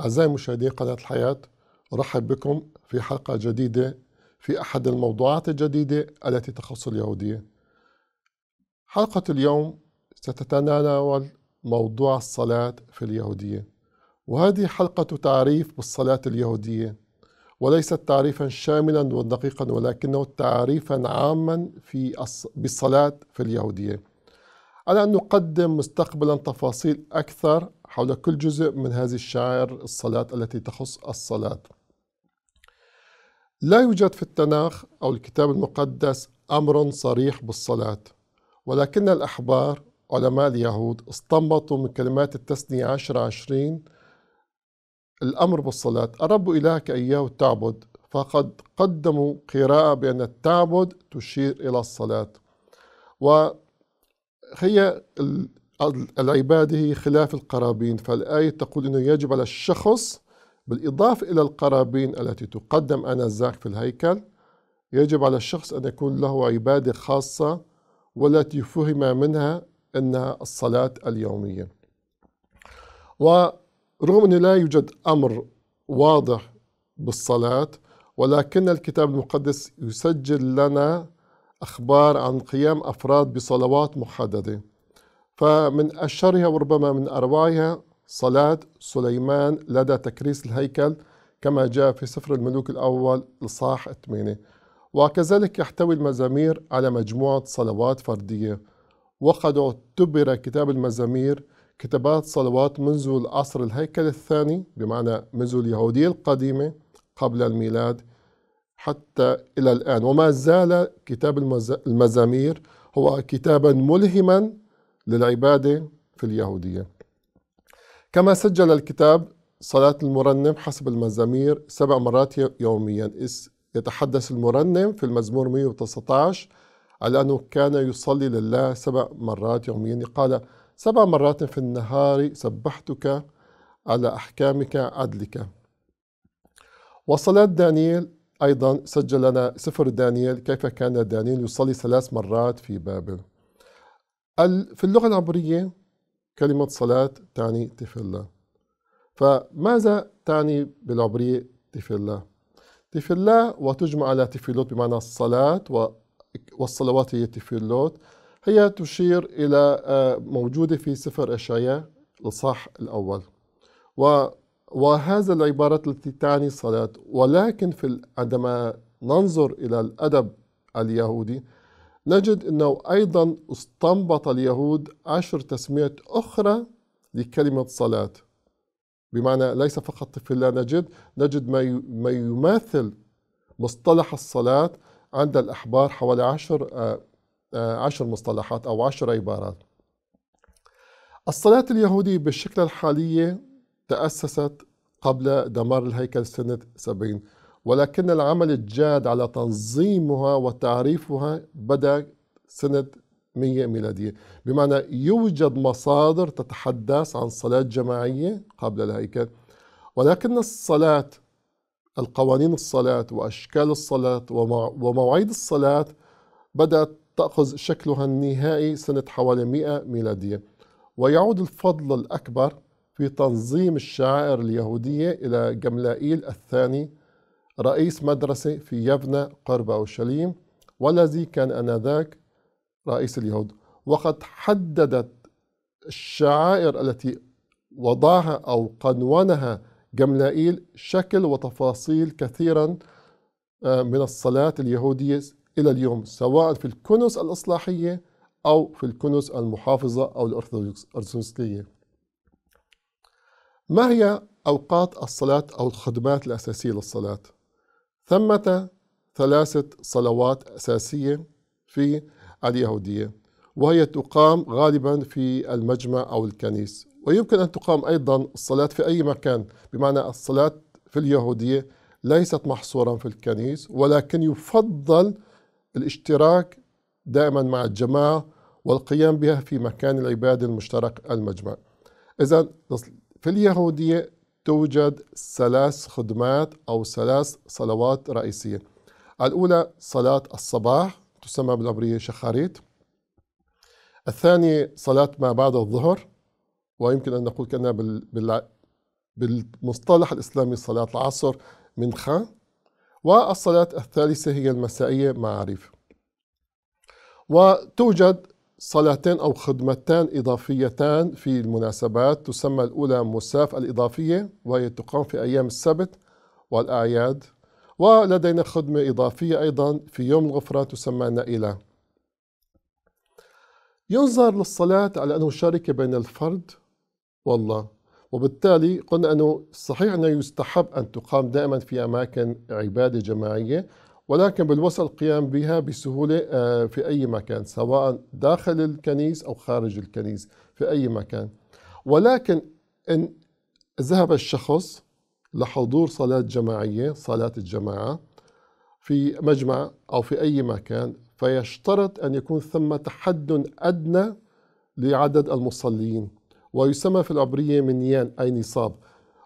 أعزائي مشاهدي قناة الحياة أرحب بكم في حلقة جديدة في أحد الموضوعات الجديدة التي تخص اليهودية حلقة اليوم ستتناول موضوع الصلاة في اليهودية وهذه حلقة تعريف بالصلاة اليهودية وليست تعريفا شاملا ودقيقا ولكنه تعريفا عاما في بالصلاة في اليهودية على أن نقدم مستقبلا تفاصيل أكثر حول كل جزء من هذه الشعائر الصلاة التي تخص الصلاة لا يوجد في التناخ أو الكتاب المقدس أمر صريح بالصلاة ولكن الأحبار علماء اليهود استنبطوا من كلمات التثنية عشر عشرين الأمر بالصلاة الرب إلهك إياه تعبد فقد قدموا قراءة بأن التعبد تشير إلى الصلاة وهي العباده هي خلاف القرابين فالآية تقول أنه يجب على الشخص بالإضافة إلى القرابين التي تقدم آنذاك في الهيكل يجب على الشخص أن يكون له عبادة خاصة والتي فهم منها أنها الصلاة اليومية ورغم أنه لا يوجد أمر واضح بالصلاة ولكن الكتاب المقدس يسجل لنا أخبار عن قيام أفراد بصلوات محددة فمن أشهرها وربما من أروعها صلاة سليمان لدى تكريس الهيكل كما جاء في سفر الملوك الأول لصاح 8 وكذلك يحتوي المزامير على مجموعة صلوات فردية وقد اعتبر كتاب المزامير كتابات صلوات منذ العصر الهيكل الثاني بمعنى منذ اليهودية القديمة قبل الميلاد حتى إلى الآن وما زال كتاب المزامير هو كتابا ملهما للعبادة في اليهودية كما سجل الكتاب صلاة المرنم حسب المزامير سبع مرات يوميا يتحدث المرنم في المزمور 119 على أنه كان يصلي لله سبع مرات يوميا قال سبع مرات في النهار سبحتك على أحكامك عدلك وصلاة دانيال أيضا سجل لنا سفر دانيال كيف كان دانيال يصلي ثلاث مرات في بابل في اللغة العبرية كلمة صلاة تعني تفلة فماذا تعني بالعبرية تفلة؟ تفلة وتجمع على تفلوت بمعنى الصلاة والصلوات هي تفلوت هي تشير إلى آه، موجودة في سفر أشعياء الإصحاح الأول و وهذا العبارة التي تعني صلاة ولكن في عندما ننظر إلى الأدب اليهودي نجد أنه أيضا استنبط اليهود عشر تسميات أخرى لكلمة صلاة بمعنى ليس فقط في لا نجد نجد ما يماثل مصطلح الصلاة عند الأحبار حوالي عشر آه، آه، عشر مصطلحات أو عشر عبارات الصلاة اليهودية بالشكل الحالية تأسست قبل دمار الهيكل سنة 70 ولكن العمل الجاد على تنظيمها وتعريفها بدأ سنة 100 ميلادية بمعنى يوجد مصادر تتحدث عن صلاة جماعية قبل الهيكل ولكن الصلاة القوانين الصلاة وأشكال الصلاة ومواعيد الصلاة بدأت تأخذ شكلها النهائي سنة حوالي 100 ميلادية ويعود الفضل الأكبر في تنظيم الشعائر اليهودية إلى جملائيل الثاني رئيس مدرسة في يفنا قرب أورشليم والذي كان آنذاك رئيس اليهود وقد حددت الشعائر التي وضعها أو قنونها جملائيل شكل وتفاصيل كثيرا آه، من الصلاة اليهودية إلى اليوم سواء في الكنس الإصلاحية أو في الكنس المحافظة أو الأرثوذكسية ما هي أوقات الصلاة أو الخدمات الأساسية للصلاة؟ ثمة ثلاثة صلوات أساسية في اليهودية وهي تقام غالبا في المجمع أو الكنيس ويمكن أن تقام أيضا الصلاة في أي مكان بمعنى الصلاة في اليهودية ليست محصورا في الكنيس ولكن يفضل الاشتراك دائما مع الجماعة والقيام بها في مكان العبادة المشترك المجمع إذا في اليهودية توجد ثلاث خدمات أو ثلاث صلوات رئيسية الأولى صلاة الصباح تسمى بالعبرية شخاريت الثانية صلاة ما بعد الظهر ويمكن أن نقول كأنها بال... بالمصطلح الإسلامي صلاة العصر من خان والصلاة الثالثة هي المسائية معارف وتوجد صلاتين أو خدمتان إضافيتان في المناسبات تسمى الأولى مساف الإضافية وهي تقام في أيام السبت والأعياد ولدينا خدمة إضافية أيضا في يوم الغفران تسمى نائلة ينظر للصلاة على أنه شركة بين الفرد والله وبالتالي قلنا أنه صحيح أنه يستحب أن تقام دائما في أماكن عبادة جماعية ولكن بالوصل القيام بها بسهولة آه، في أي مكان سواء داخل الكنيس أو خارج الكنيس في أي مكان ولكن إن ذهب الشخص لحضور صلاة جماعية صلاة الجماعة في مجمع أو في أي مكان فيشترط أن يكون ثم تحد أدنى لعدد المصلين ويسمى في العبرية منيان أي نصاب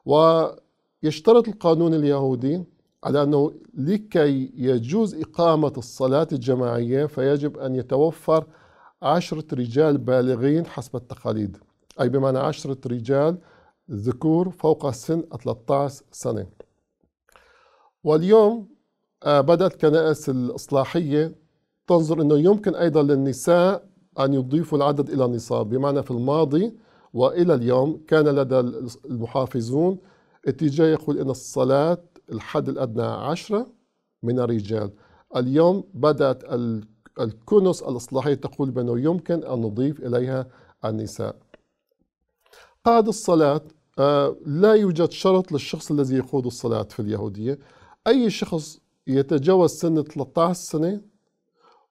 ويشترط القانون اليهودي على أنه لكي يجوز إقامة الصلاة الجماعية فيجب أن يتوفر عشرة رجال بالغين حسب التقاليد أي بمعنى عشرة رجال ذكور فوق سن 13 سنة واليوم آه، بدأت كنائس الإصلاحية تنظر أنه يمكن أيضا للنساء أن يضيفوا العدد إلى النصاب بمعنى في الماضي وإلى اليوم كان لدى المحافظون اتجاه يقول أن الصلاة الحد الأدنى 10 من الرجال اليوم بدأت الكنس الإصلاحية تقول بأنه يمكن أن نضيف إليها النساء قائد الصلاة آه، لا يوجد شرط للشخص الذي يقود الصلاة في اليهودية أي شخص يتجاوز سن 13 سنة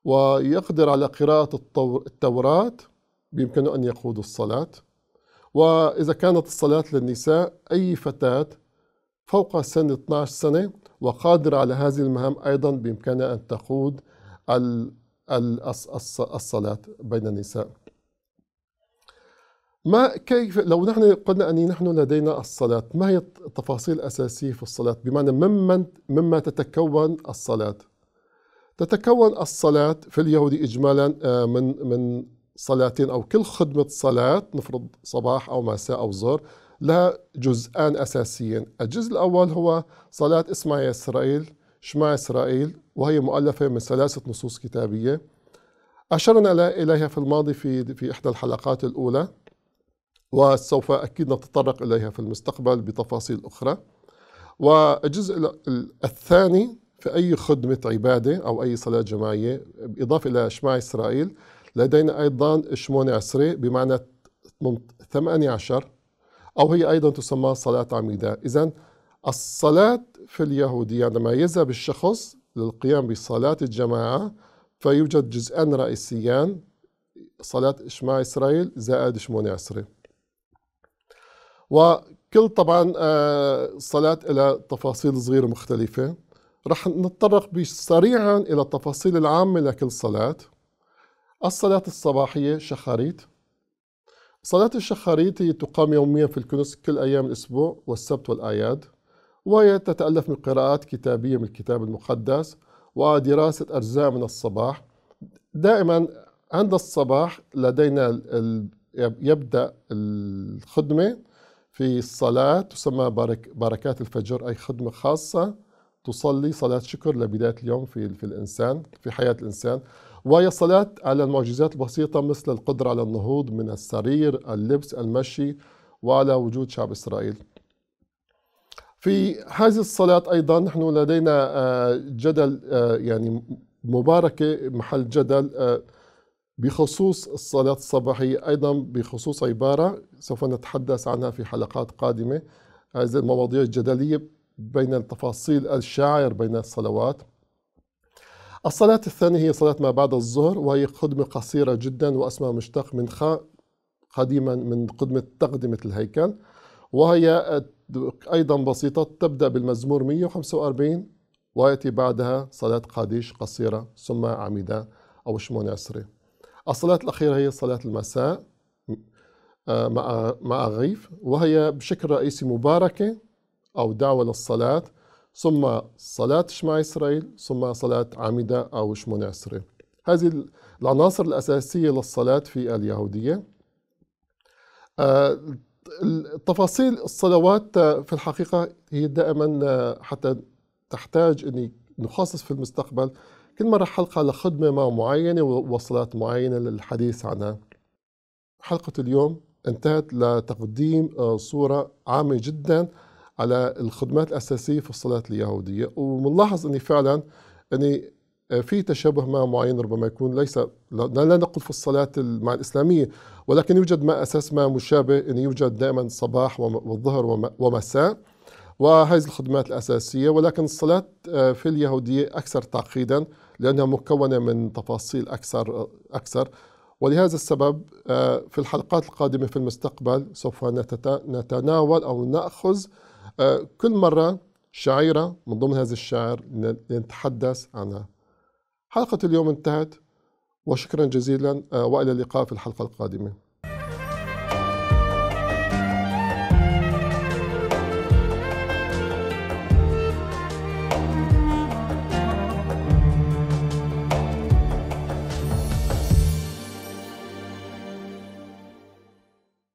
ويقدر على قراءة التوراة بإمكانه أن يقود الصلاة وإذا كانت الصلاة للنساء أي فتاة فوق سن 12 سنة وقادرة على هذه المهام أيضا بإمكانها أن تقود الصلاة بين النساء ما كيف لو نحن قلنا أن نحن لدينا الصلاة ما هي التفاصيل الأساسية في الصلاة بمعنى ممن مما تتكون الصلاة تتكون الصلاة في اليهود إجمالا آه، من من صلاتين أو كل خدمة صلاة نفرض صباح أو مساء أو ظهر لها جزئان أساسيين الجزء الأول هو صلاة اسمع يا إسرائيل شمع إسرائيل وهي مؤلفة من ثلاثة نصوص كتابية أشرنا إليها في الماضي في, في إحدى الحلقات الأولى وسوف أكيد نتطرق إليها في المستقبل بتفاصيل أخرى والجزء الثاني في أي خدمة عبادة أو أي صلاة جماعية بالإضافة إلى شمع إسرائيل لدينا أيضا شمون عسري بمعنى 18 أو هي أيضا تسمى صلاة عميدة إذا الصلاة في اليهودية عندما يذهب الشخص للقيام بصلاة الجماعة فيوجد جزءان رئيسيان صلاة إشماع إسرائيل زائد شمون عسري وكل طبعا آه، صلاة إلى تفاصيل صغيرة مختلفة رح نتطرق سريعا إلى التفاصيل العامة لكل صلاة الصلاة الصباحية شخاريت صلاة هي تقام يوميا في الكنس كل أيام الأسبوع والسبت والأعياد وهي تتألف من قراءات كتابية من الكتاب المقدس ودراسة أجزاء من الصباح دائما عند الصباح لدينا يبدأ الخدمة في الصلاة تسمى بركات الفجر أي خدمة خاصة تصلي صلاة شكر لبداية اليوم في الإنسان في حياة الإنسان وهي الصلاة على المعجزات البسيطة مثل القدرة على النهوض من السرير اللبس المشي وعلى وجود شعب إسرائيل في هذه الصلاة أيضا نحن لدينا آه، جدل آه، يعني مباركة محل جدل آه، بخصوص الصلاة الصباحية أيضا بخصوص عبارة سوف نتحدث عنها في حلقات قادمة هذه المواضيع الجدلية بين التفاصيل الشاعر بين الصلوات الصلاة الثانية هي صلاة ما بعد الظهر وهي خدمة قصيرة جدا واسمها مشتق من خاء قديما من قدمة تقدمة الهيكل وهي أيضا بسيطة تبدأ بالمزمور 145 ويأتي بعدها صلاة قاديش قصيرة ثم عميدة أو شمون عسري الصلاة الأخيرة هي صلاة المساء آه، مع مع غيف وهي بشكل رئيسي مباركة أو دعوة للصلاة ثم صلاة شمع إسرائيل ثم صلاة عمدة أو شمون إسرائيل هذه العناصر الأساسية للصلاة في اليهودية آه، التفاصيل الصلوات آه، في الحقيقة هي دائما آه، حتى تحتاج أن نخصص في المستقبل كل مرة حلقة لخدمة معينة وصلاة معينة للحديث عنها حلقة اليوم انتهت لتقديم صورة عامة جدا على الخدمات الأساسية في الصلاة اليهودية وملاحظ أني فعلا أني آه، في تشابه ما معين ربما يكون ليس لا نقول في الصلاة مع الإسلامية ولكن يوجد ما أساس ما مشابه أن يوجد دائما صباح والظهر ومساء وهذه الخدمات الأساسية ولكن الصلاة آه، في اليهودية أكثر تعقيدا لأنها مكونة من تفاصيل أكثر آه، أكثر ولهذا السبب في الحلقات القادمة في المستقبل سوف نتناول أو نأخذ آه، كل مرة شعيرة من ضمن هذا الشعر لنتحدث عنها حلقة اليوم انتهت وشكرا جزيلا آه، وإلى اللقاء في الحلقة القادمة